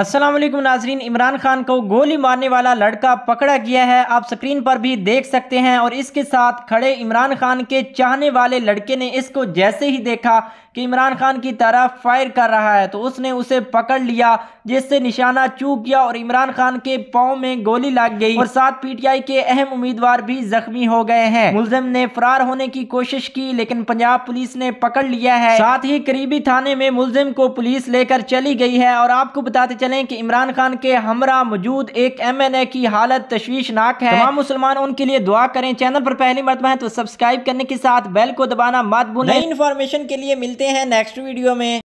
अस्सलाम वालेकुम नाजरीन इमरान खान को गोली मारने वाला लड़का पकड़ा गया है आप स्क्रीन पर भी देख सकते हैं और इसके साथ खड़े इमरान खान के चाहने वाले लड़के ने इसको जैसे ही देखा कि इमरान खान की तरफ फायर कर रहा है तो उसने उसे पकड़ लिया जिससे निशाना चूक गया और इमरान खान के पाँव में गोली लग गई और साथ पीटीआई के अहम उम्मीदवार भी जख्मी हो गए हैं मुलजिम ने फरार होने की कोशिश की लेकिन पंजाब पुलिस ने पकड़ लिया है साथ ही करीबी थाने में मुलजिम को पुलिस लेकर चली गई है और आपको बताते चले हैं कि इमरान खान के हमरा मौजूद एक एम एन ए की हालत तश्वीशनाक है तमाम मुसलमान उनके लिए दुआ करें चैनल पर पहली मरतबा है तो सब्सक्राइब करने के साथ बेल को दबाना मत भूलें इन्फॉर्मेशन के लिए मिलते हैं नेक्स्ट वीडियो में